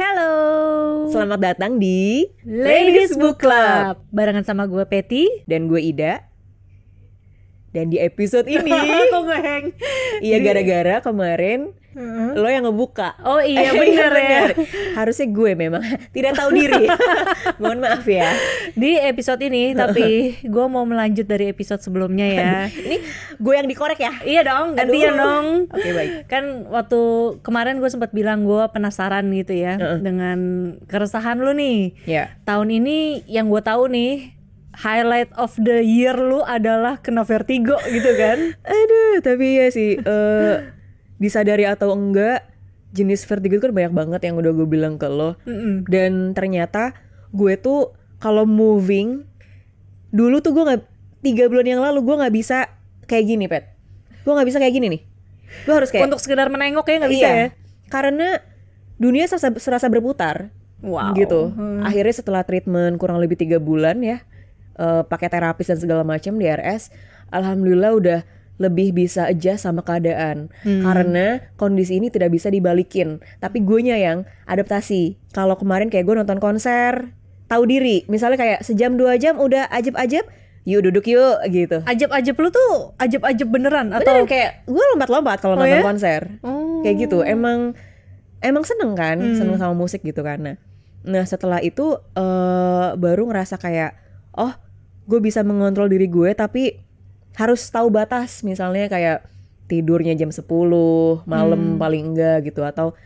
Halo. Selamat datang di Ladies Book Club. Barengan sama gue Peti dan gue Ida. Dan di episode ini, iya gara-gara kemarin lo yang ngebuka oh iya bener, bener ya harusnya gue memang tidak tahu diri mohon maaf ya di episode ini tapi gue mau melanjut dari episode sebelumnya ya ini gue yang dikorek ya iya dong gantian dong oke okay, baik kan waktu kemarin gue sempat bilang gue penasaran gitu ya uh-uh. dengan keresahan lu nih yeah. tahun ini yang gue tahu nih highlight of the year lu adalah kena vertigo gitu kan aduh tapi ya sih uh, disadari atau enggak jenis vertigo itu banyak banget yang udah gue bilang ke lo mm -hmm. dan ternyata gue tuh kalau moving dulu tuh gue nggak tiga bulan yang lalu gue nggak bisa kayak gini pet gue nggak bisa kayak gini nih gue harus kayak untuk sekedar menengok ya nggak bisa iya, ya karena dunia serasa, serasa berputar wow. gitu hmm. akhirnya setelah treatment kurang lebih tiga bulan ya uh, pakai terapis dan segala macam di RS alhamdulillah udah lebih bisa aja sama keadaan hmm. karena kondisi ini tidak bisa dibalikin tapi gue nya yang adaptasi kalau kemarin kayak gue nonton konser tahu diri misalnya kayak sejam dua jam udah ajib-ajib yuk duduk yuk gitu ajib-ajib lu tuh ajib-ajib beneran atau beneran, kayak gue lompat-lompat kalau oh nonton ya? konser oh. kayak gitu emang emang seneng kan hmm. seneng sama musik gitu karena nah, nah setelah itu uh, baru ngerasa kayak oh gue bisa mengontrol diri gue tapi harus tahu batas misalnya kayak tidurnya jam 10 malam hmm. paling enggak gitu atau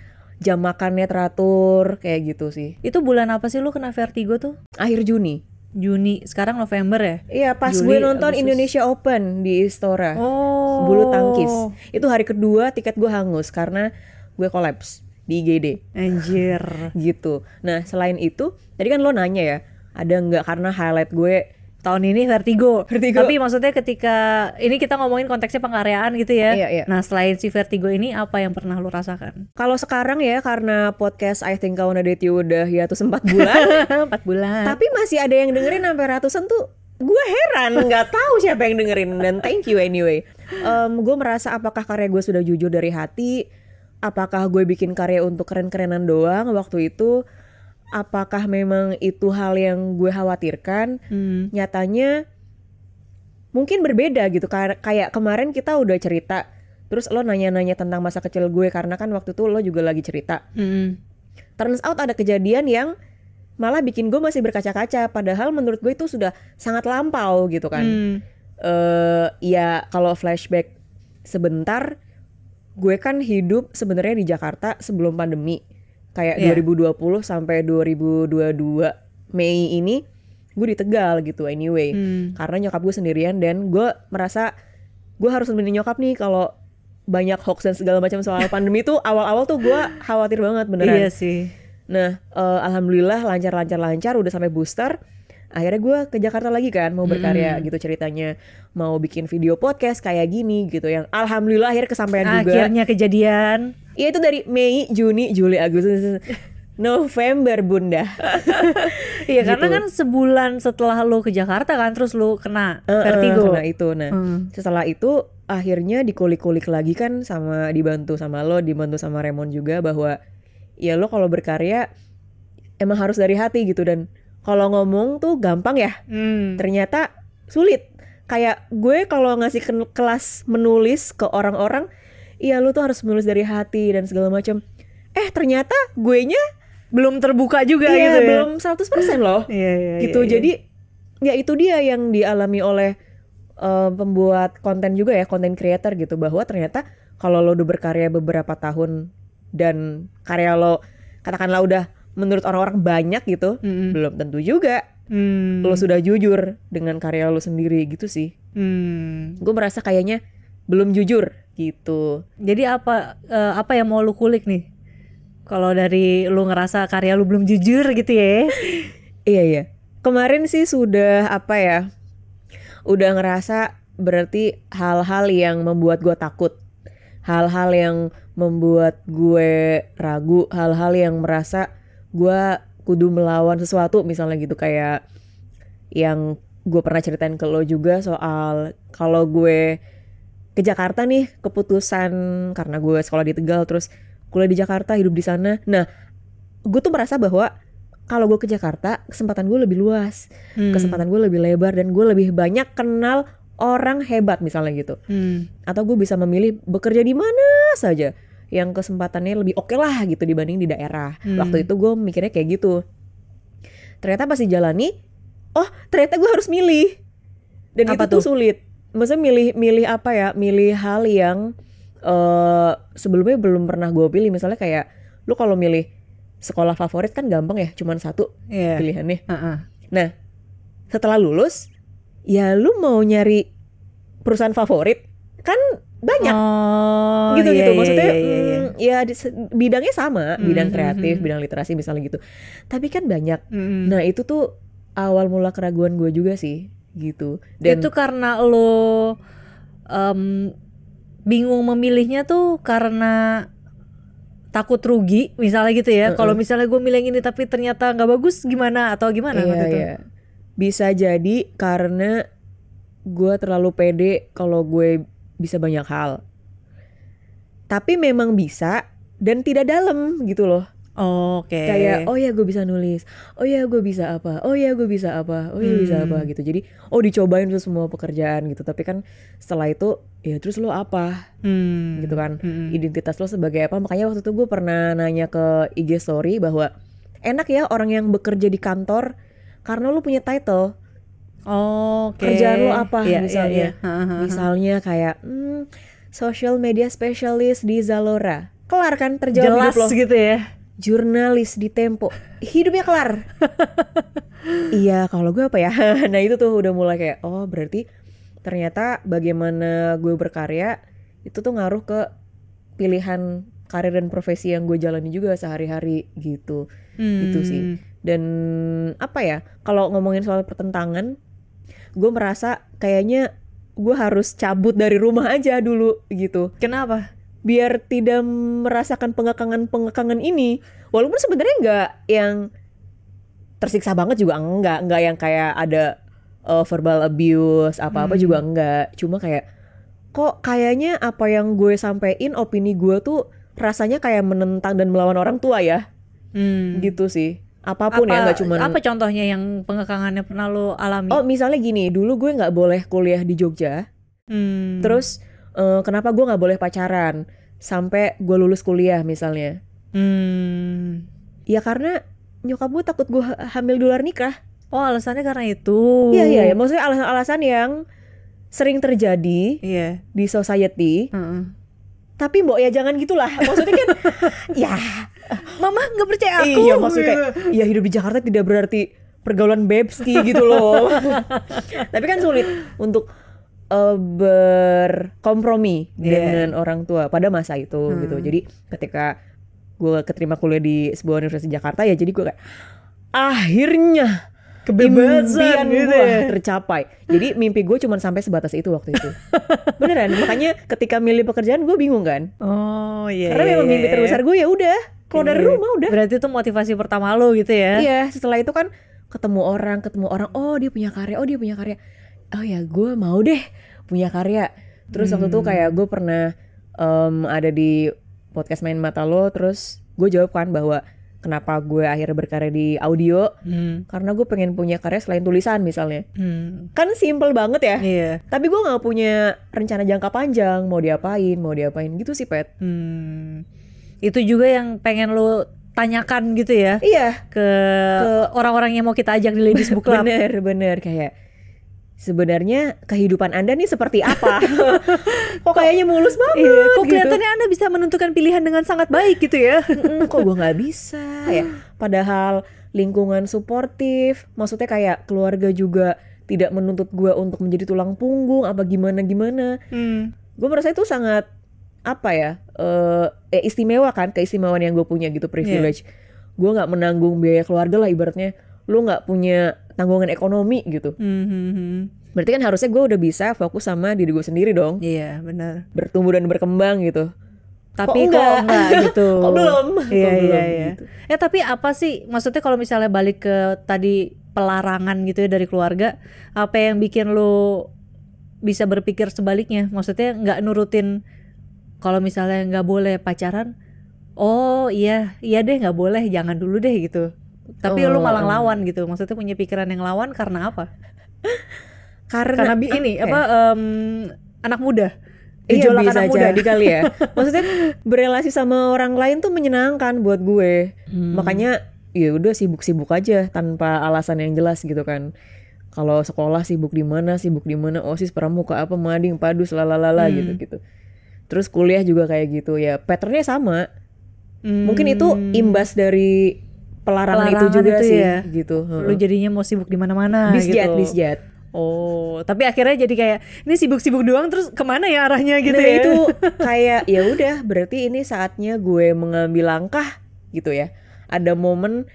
jam makannya teratur kayak gitu sih. Itu bulan apa sih lu kena vertigo tuh? Akhir Juni. Juni, sekarang November ya? Iya, pas Juli, gue nonton Agustus. Indonesia Open di Istora. Oh. Bulu tangkis. Itu hari kedua tiket gue hangus karena gue kolaps di IGD. Anjir. gitu. Nah, selain itu, tadi kan lo nanya ya, ada nggak karena highlight gue tahun ini Vertigo. Vertigo. Tapi maksudnya ketika ini kita ngomongin konteksnya pengkaryaan gitu ya. Iya, iya. Nah, selain si Vertigo ini apa yang pernah lu rasakan? Kalau sekarang ya karena podcast I Think I Wanna Date You udah ya tuh sempat bulan. empat bulan. Tapi masih ada yang dengerin sampai ratusan tuh gue heran nggak tahu siapa yang dengerin dan thank you anyway um, gue merasa apakah karya gue sudah jujur dari hati apakah gue bikin karya untuk keren-kerenan doang waktu itu apakah memang itu hal yang gue khawatirkan hmm. nyatanya mungkin berbeda gitu kayak kemarin kita udah cerita terus lo nanya-nanya tentang masa kecil gue karena kan waktu itu lo juga lagi cerita hmm. turns out ada kejadian yang malah bikin gue masih berkaca-kaca padahal menurut gue itu sudah sangat lampau gitu kan hmm. uh, ya kalau flashback sebentar gue kan hidup sebenarnya di Jakarta sebelum pandemi kayak yeah. 2020 sampai 2022 Mei ini gue di Tegal gitu anyway hmm. karena nyokap gue sendirian dan gue merasa gue harus nemenin nyokap nih kalau banyak hoax dan segala macam soal pandemi itu awal-awal tuh gue khawatir banget beneran iya sih nah uh, alhamdulillah lancar-lancar lancar udah sampai booster akhirnya gue ke Jakarta lagi kan mau berkarya hmm. gitu ceritanya mau bikin video podcast kayak gini gitu yang alhamdulillah akhirnya kesampaian akhirnya juga akhirnya kejadian Iya itu dari Mei, Juni, Juli, Agustus. November bunda Iya gitu. karena kan sebulan setelah lo ke Jakarta kan Terus lo kena uh, uh, Kena itu Nah hmm. setelah itu akhirnya dikulik-kulik lagi kan sama Dibantu sama lo Dibantu sama Raymond juga bahwa Ya lo kalau berkarya Emang harus dari hati gitu Dan kalau ngomong tuh gampang ya hmm. Ternyata sulit Kayak gue kalau ngasih kelas menulis ke orang-orang iya lu tuh harus menulis dari hati dan segala macam eh ternyata gue nya belum terbuka juga iya, gitu ya. belum 100% loh iya, iya, iya, gitu iya, jadi ya itu dia yang dialami oleh uh, pembuat konten juga ya konten creator gitu bahwa ternyata kalau lo udah berkarya beberapa tahun dan karya lo katakanlah udah menurut orang-orang banyak gitu mm. belum tentu juga mm. lo sudah jujur dengan karya lo sendiri gitu sih mm. gue merasa kayaknya belum jujur gitu. Jadi apa uh, apa yang mau lu kulik nih? Kalau dari lu ngerasa karya lu belum jujur gitu ya? iya iya. Kemarin sih sudah apa ya? Udah ngerasa berarti hal-hal yang membuat gue takut, hal-hal yang membuat gue ragu, hal-hal yang merasa gue kudu melawan sesuatu misalnya gitu kayak yang gue pernah ceritain ke lo juga soal kalau gue ke Jakarta nih keputusan karena gue sekolah di Tegal terus kuliah di Jakarta hidup di sana nah gue tuh merasa bahwa kalau gue ke Jakarta kesempatan gue lebih luas hmm. kesempatan gue lebih lebar dan gue lebih banyak kenal orang hebat misalnya gitu hmm. atau gue bisa memilih bekerja di mana saja yang kesempatannya lebih oke okay lah gitu dibanding di daerah hmm. waktu itu gue mikirnya kayak gitu ternyata pas dijalani oh ternyata gue harus milih dan Apa itu tuh sulit maksudnya milih milih apa ya milih hal yang uh, sebelumnya belum pernah gue pilih misalnya kayak lu kalau milih sekolah favorit kan gampang ya cuman satu yeah. nih uh -uh. nah setelah lulus ya lu mau nyari perusahaan favorit kan banyak oh, gitu iya, gitu iya, maksudnya yeah, yeah, yeah. Mm, ya di, bidangnya sama mm-hmm. bidang hmm, hmm, kreatif hmm. bidang literasi misalnya gitu tapi kan banyak mm-hmm. nah itu tuh awal mula keraguan gue juga sih gitu dan itu karena lo um, bingung memilihnya tuh karena takut rugi misalnya gitu ya uh -uh. kalau misalnya gue milih ini tapi ternyata nggak bagus gimana atau gimana iya, gitu. bisa jadi karena gue terlalu pede kalau gue bisa banyak hal tapi memang bisa dan tidak dalam gitu loh Oke. Okay. Kayak oh ya gue bisa nulis, oh ya gue bisa apa, oh ya gue bisa apa, oh ya hmm. bisa apa hmm. gitu. Jadi oh dicobain tuh semua pekerjaan gitu. Tapi kan setelah itu ya terus lo apa, hmm. gitu kan? Hmm. Identitas lo sebagai apa? Makanya waktu itu gue pernah nanya ke IG story bahwa enak ya orang yang bekerja di kantor karena lo punya title. Oh, okay. kerjaan lo apa yeah, iya, misalnya? Yeah, yeah. misalnya kayak hmm, social media specialist di Zalora. Kelar kan terjawab Jelas gitu ya jurnalis di Tempo hidupnya kelar iya kalau gue apa ya nah itu tuh udah mulai kayak oh berarti ternyata bagaimana gue berkarya itu tuh ngaruh ke pilihan karir dan profesi yang gue jalani juga sehari-hari gitu, gitu hmm. itu sih dan apa ya kalau ngomongin soal pertentangan gue merasa kayaknya gue harus cabut dari rumah aja dulu gitu kenapa biar tidak merasakan pengekangan-pengekangan ini. Walaupun sebenarnya nggak yang tersiksa banget juga enggak, enggak yang kayak ada uh, verbal abuse apa-apa hmm. juga enggak. Cuma kayak kok kayaknya apa yang gue sampein opini gue tuh rasanya kayak menentang dan melawan orang tua ya. Hmm. Gitu sih apapun ya, apa, ya nggak cuma apa contohnya yang pengekangannya pernah lo alami oh misalnya gini dulu gue nggak boleh kuliah di Jogja hmm. terus uh, kenapa gue nggak boleh pacaran sampai gue lulus kuliah misalnya hmm. ya karena nyokap gue takut gue hamil di luar nikah oh alasannya karena itu iya iya ya. maksudnya alasan-alasan yang sering terjadi yeah. di society mm hmm tapi mbok ya jangan gitulah maksudnya kan ya mama nggak percaya aku iya maksudnya kayak, ya hidup di Jakarta tidak berarti pergaulan bebski gitu loh tapi kan sulit untuk uh, berkompromi yeah. dengan orang tua pada masa itu hmm. gitu. Jadi ketika gue keterima kuliah di sebuah universitas di Jakarta ya jadi gue kayak akhirnya kebebasan gitu ya. tercapai. Jadi mimpi gue cuma sampai sebatas itu waktu itu. Beneran, makanya ketika milih pekerjaan gue bingung kan. Oh iya. Yeah, Karena iya, memang mimpi iya, iya. terbesar gue ya udah keluar dari rumah udah. Berarti itu motivasi pertama lo gitu ya? Iya. Setelah itu kan ketemu orang, ketemu orang, oh dia punya karya, oh dia punya karya oh ya gue mau deh punya karya terus hmm. waktu itu kayak hmm. gue pernah um, ada di podcast main mata lo terus gue jawab kan bahwa kenapa gue akhirnya berkarya di audio hmm. karena gue pengen punya karya selain tulisan misalnya hmm. kan simple banget ya Iya. tapi gue nggak punya rencana jangka panjang mau diapain mau diapain gitu sih pet hmm. itu juga yang pengen lo tanyakan gitu ya iya ke, ke orang-orang yang mau kita ajak di ladies book club bener bener kayak sebenarnya kehidupan Anda nih seperti apa? kok kayaknya mulus banget. Iya, kok gitu. kelihatannya Anda bisa menentukan pilihan dengan sangat baik gitu ya. kok gue nggak bisa ya? Padahal lingkungan suportif, maksudnya kayak keluarga juga tidak menuntut gue untuk menjadi tulang punggung apa gimana gimana. Hmm. Gue merasa itu sangat apa ya? Uh, eh, istimewa kan keistimewaan yang gue punya gitu privilege. Yeah. Gue nggak menanggung biaya keluarga lah ibaratnya. Lu nggak punya tanggungan ekonomi gitu. Mm-hmm. Berarti kan harusnya gue udah bisa fokus sama diri gue sendiri dong. Iya benar. Bertumbuh dan berkembang gitu. Tapi kok enggak, kok enggak gitu. kok belum? Iya kok iya iya. Gitu. Ya tapi apa sih maksudnya kalau misalnya balik ke tadi pelarangan gitu ya dari keluarga, apa yang bikin lo bisa berpikir sebaliknya? Maksudnya nggak nurutin kalau misalnya nggak boleh pacaran, oh iya iya deh nggak boleh jangan dulu deh gitu tapi oh. lu malah oh. lawan gitu maksudnya punya pikiran yang lawan karena apa karena, karena ini okay. apa um, anak muda gejolak iya, anak aja. muda di kali ya maksudnya berelasi sama orang lain tuh menyenangkan buat gue hmm. makanya ya udah sibuk-sibuk aja tanpa alasan yang jelas gitu kan kalau sekolah sibuk di mana sibuk di mana osis pramuka apa mading padus lalalala hmm. gitu gitu terus kuliah juga kayak gitu ya patternnya sama hmm. mungkin itu imbas dari pelarangan, pelarangan itu juga itu sih ya. gitu. Lu jadinya mau sibuk di mana-mana gitu. bisjet. Oh, tapi akhirnya jadi kayak ini sibuk-sibuk doang terus kemana ya arahnya gitu nah, ya? Itu kayak ya udah berarti ini saatnya gue mengambil langkah gitu ya. Ada momen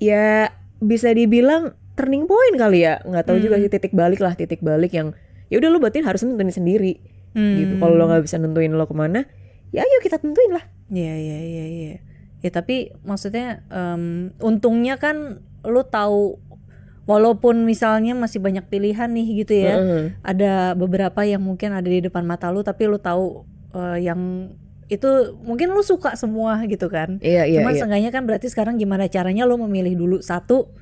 ya bisa dibilang turning point kali ya, nggak tahu hmm. juga sih titik balik lah titik balik yang ya udah lu berarti harus nentuin sendiri gitu. hmm. gitu. Kalau lo nggak bisa nentuin lo kemana, ya ayo kita tentuin lah. Iya iya iya ya ya tapi maksudnya um, untungnya kan lu tahu walaupun misalnya masih banyak pilihan nih gitu ya mm -hmm. ada beberapa yang mungkin ada di depan mata lu tapi lu tahu uh, yang itu mungkin lu suka semua gitu kan iya, iya, cuman iya. seenggaknya kan berarti sekarang gimana caranya lu memilih dulu satu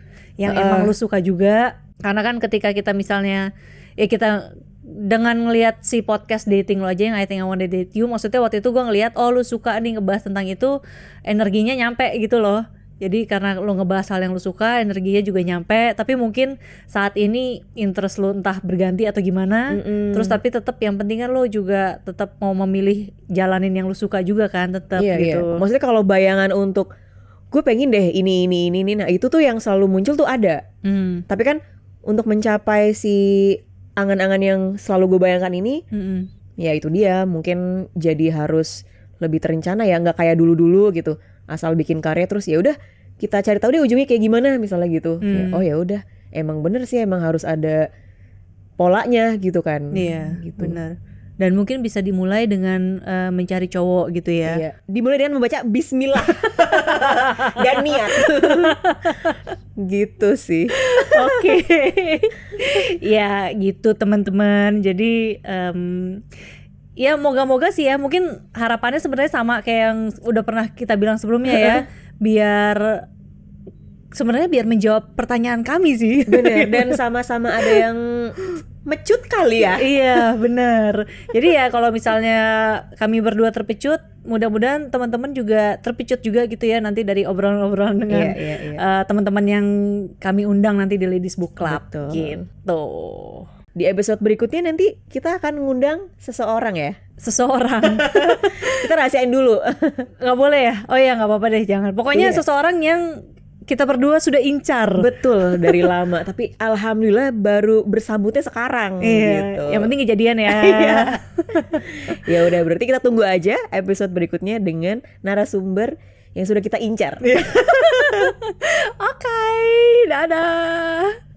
yang uh. emang lu suka juga karena kan ketika kita misalnya ya kita dengan ngelihat si podcast dating lo aja yang I think I to date you maksudnya waktu itu gue ngelihat oh lu suka nih ngebahas tentang itu energinya nyampe gitu loh jadi karena lo ngebahas hal yang lo suka energinya juga nyampe tapi mungkin saat ini interest lo entah berganti atau gimana mm hmm terus tapi tetap yang penting kan lo juga tetap mau memilih jalanin yang lo suka juga kan tetap yeah, iya. gitu yeah. maksudnya kalau bayangan untuk gue pengen deh ini ini ini ini nah itu tuh yang selalu muncul tuh ada mm. tapi kan untuk mencapai si angan-angan yang selalu gue bayangkan ini mm -hmm. ya itu dia mungkin jadi harus lebih terencana ya nggak kayak dulu-dulu gitu asal bikin karya terus ya udah kita cari tahu deh ujungnya kayak gimana misalnya gitu ya, mm. ya, oh ya udah emang bener sih emang harus ada polanya gitu kan iya gitu. bener dan mungkin bisa dimulai dengan uh, mencari cowok gitu ya. Iya. Dimulai dengan membaca bismillah dan niat. gitu sih. Oke. Okay. ya, gitu teman-teman. Jadi um, ya moga-moga sih ya mungkin harapannya sebenarnya sama kayak yang udah pernah kita bilang sebelumnya ya biar sebenarnya biar menjawab pertanyaan kami sih. Bener. Dan sama-sama ada yang mecut kali ya. iya, bener. Jadi ya kalau misalnya kami berdua terpecut, mudah-mudahan teman-teman juga terpecut juga gitu ya nanti dari obrolan-obrolan iya, dengan iya, iya, iya. uh, teman-teman yang kami undang nanti di Ladies Book Club Betul. gitu. Di episode berikutnya nanti kita akan ngundang seseorang ya seseorang. kita rahasiain dulu. nggak boleh ya? Oh ya nggak apa-apa deh jangan. Pokoknya iya. seseorang yang kita berdua sudah incar. Betul dari lama, tapi alhamdulillah baru bersambutnya sekarang iya, gitu. Yang penting kejadian ya. Iya. ya udah berarti kita tunggu aja episode berikutnya dengan narasumber yang sudah kita incar. Iya. Oke, okay, dadah.